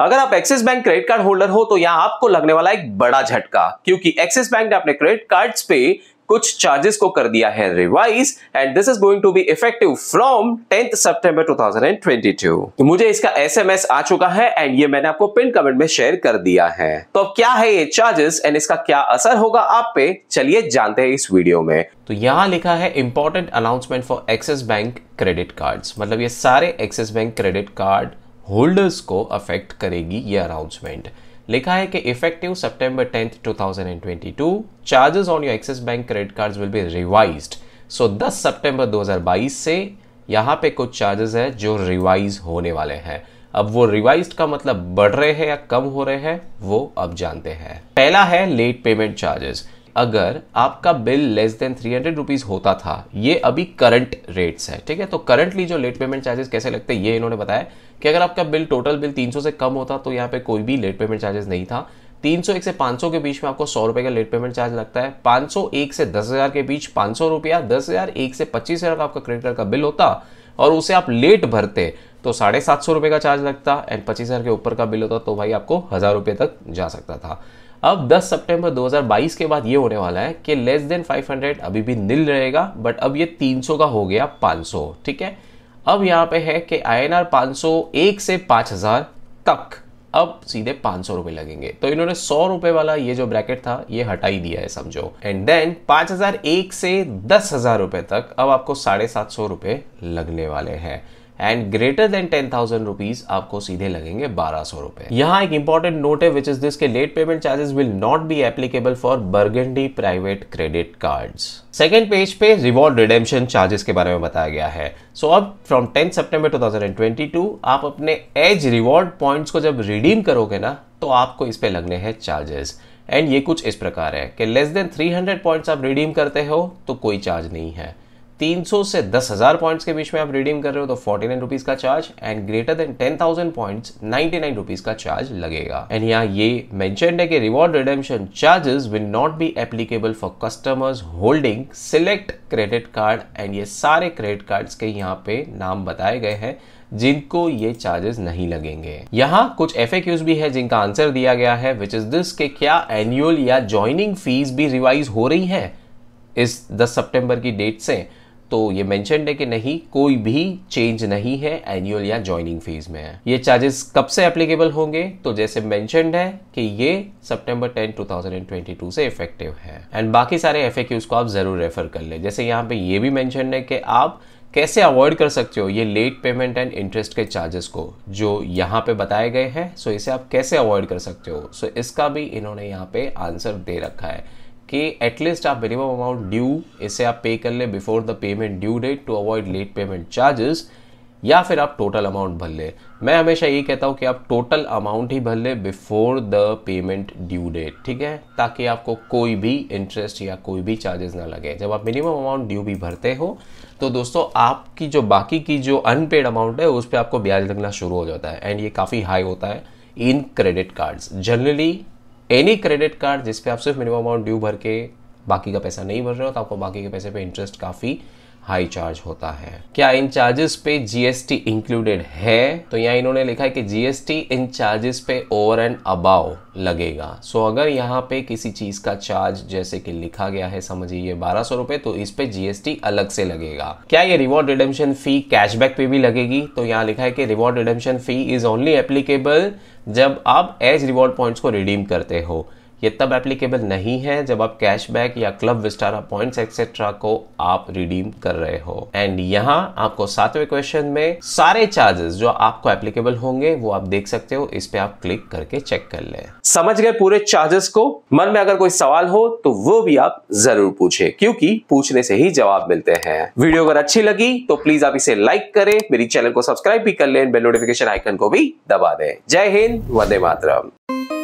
अगर आप Axis bank credit card holder हो तो यहां आपको लगने वाला एक बड़ा झटका क्योंकि एक्सिस बैंक ने अपने क्रेडिट कार्ड्स पे कुछ चार्जेस को कर दिया है revise and this is going to be effective from 10th September 2022 तो मुझे इसका एसएमएस आ चुका है एंड ये मैंने आपको पिन कमेंट में शेयर कर दिया है तो अब क्या है ये चार्जेस एंड इसका क्या असर होगा आप पे चलिए जानते हैं इस वीडियो में तो यहाँ लिखा है important announcement for Axis bank credit card मतलब ये सारे Axis bank credit card holders को अफेक्ट करेगी ये अनाउंसमेंट लिखा है कि effective September 10th 2022 charges on your Axis bank credit cards will be revised so 10 सितंबर 2022 से यहाँ पे कुछ चार्जेस है जो रिवाइज होने वाले हैं अब वो रिवाइज का मतलब बढ़ रहे हैं या कम हो रहे हैं वो अब जानते हैं पहला है लेट पेमेंट चार्जेस अगर आपका bill less than three hundred rupees होता था ये अभी करंट रेट्स है ठीक है तो करंटली जो लेट पेमेंट चार्जेस कैसे लगते हैं ये इन्होंने बताया कि अगर आपका बिल टोटल बिल 300 से कम होता तो यहाँ पे कोई भी लेट पेमेंट चार्जेस नहीं था एक से सौ के बीच में आपको सौ रुपए का लेट पेमेंट चार्ज लगता है एक से हजार के बीच पांच सौ रुपया दस हज़ार एक से पच्चीस हज़ार का आपका क्रेडिट कार्ड का बिल होता और उसे आप लेट भरते तो साढ़े सात सौ रुपए का चार्ज लगता एंड पच्चीस हज़ार के ऊपर का बिल होता तो भाई आपको हज़ार रुपए तक जा सकता था अब 10 सितंबर 2022 के बाद ये होने वाला है कि लेस देन 500 अभी भी नील रहेगा बट अब ये 300 का हो गया 500 ठीक है अब यहाँ पे है कि आई एन आर एक से 5000 तक अब सीधे पांच सौ रुपए लगेंगे तो इन्होंने सौ रुपए वाला ये जो ब्रैकेट था ये हटा ही दिया है समझो एंड देन पांच हज़ार एक से दस हज़ार रुपए तक अब आपको साढ़े सात सौ रुपए लगने वाले हैं and greater than ten thousand rupees आपको सीधे लगेंगे बारह सौ रुपए यहाँ एक इंपॉर्टेंट नोट है विच इज दिस के late payment charges will not be applicable for Burgundy private credit card second page पे रिवॉर्ड रिडेम्शन चार्जेस के बारे में बताया गया है सो so, अब फ्रॉम टेंथ सेप्टेम्बर टू आप अपने एज रिवॉर्ड पॉइंट्स को जब रिडीम करोगे ना तो आपको इस पे लगने हैं चार्जेस एंड ये कुछ इस प्रकार है कि less than three hundred points आप रिडीम करते हो तो कोई चार्ज नहीं है 300 से 10,000 पॉइंट्स के बीच में आप रिडीम कर रहे हो तो फोर्टी नाइन रुपीज का charge and greater than 10,000 points 99 rupees का चार्ज लगेगा एंड यहाँ ये मेंशनड है कि reward redemption charges will not be applicable for customers holding select credit card and ये सारे क्रेडिट कार्ड्स के यहाँ पे नाम बताए गए हैं जिनको ये चार्जेस नहीं लगेंगे यहाँ कुछ एफ भी है जिनका आंसर दिया गया है विच इज दिस के क्या एनुअल या ज्वाइनिंग फीस भी रिवाइज हो रही है इस 10 सितंबर की डेट से तो ये मैंशन है कि नहीं कोई भी चेंज नहीं है एनुअल या ज्वाइनिंग फीस में है ये चार्जेस कब से एप्लीकेबल होंगे तो जैसे मैंशन है कि ये सितंबर 10 2022 से इफेक्टिव है एंड बाकी सारे एफ को आप जरूर रेफर कर ले जैसे यहाँ पे ये भी मैंशन है कि आप कैसे अवॉइड कर सकते हो ये लेट पेमेंट एंड इंटरेस्ट के चार्जेस को जो यहाँ पे बताए गए हैं सो इसे आप कैसे अवॉइड कर सकते हो सो इसका भी इन्होंने यहाँ पे आंसर दे रखा है कि एटलीस्ट आप मिनिमम अमाउंट ड्यू इसे आप पे कर ले before the payment due date to avoid late payment charges या फिर आप टोटल अमाउंट भर ले मैं हमेशा यही कहता हूँ कि आप टोटल अमाउंट ही भर ले before the payment due date ठीक है ताकि आपको कोई भी इंटरेस्ट या कोई भी चार्जेस ना लगे जब आप मिनिमम अमाउंट ड्यू भी भरते हो तो दोस्तों आपकी जो बाकी की जो अनपेड अमाउंट है उस पर आपको ब्याज लगना शुरू हो जाता है एंड ये काफ़ी हाई होता है इन credit cards generally any credit card जिसपे आप सिर्फ मिनिमम अमाउंट ड्यू भर के बाकी का पैसा नहीं भर रहे हो तो आपको बाकी के पैसे पे इंटरेस्ट काफ़ी हाई चार्ज होता है क्या इन चार्जेस पे जीएसटी इंक्लूडेड है तो यहाँ इन्होंने लिखा है कि जीएसटी इन चार्जेस पे ओवर एंड अबाव लगेगा सो so, अगर यहाँ पे किसी चीज का चार्ज जैसे कि लिखा गया है समझिए ये बारह सौ रुपए तो इस पे जीएसटी अलग से लगेगा क्या ये रिवॉर्ड रिडेम्शन फी कैशबैक पे भी लगेगी तो यहाँ लिखा है कि reward redemption fee is only applicable जब आप एज रिवॉर्ड पॉइंट्स को रिडीम करते हो ये तब एप्लीकेबल नहीं है जब आप कैशबैक या क्लब विस्टारा पॉइंट्स एक्सेट्रा को आप रिडीम कर रहे हो एंड यहाँ आपको सातवें क्वेश्चन में सारे चार्जेस जो आपको एप्लीकेबल होंगे वो आप देख सकते हो इस पे आप क्लिक करके चेक कर ले समझ गए पूरे चार्जेस को मन में अगर कोई सवाल हो तो वो भी आप जरूर पूछे क्योंकि पूछने से ही जवाब मिलते हैं वीडियो अगर अच्छी लगी तो प्लीज आप इसे लाइक करें मेरी चैनल को सब्सक्राइब भी कर ले बेल नोटिफिकेशन आइकन को भी दबा दें जय हिंद वंदे मातरम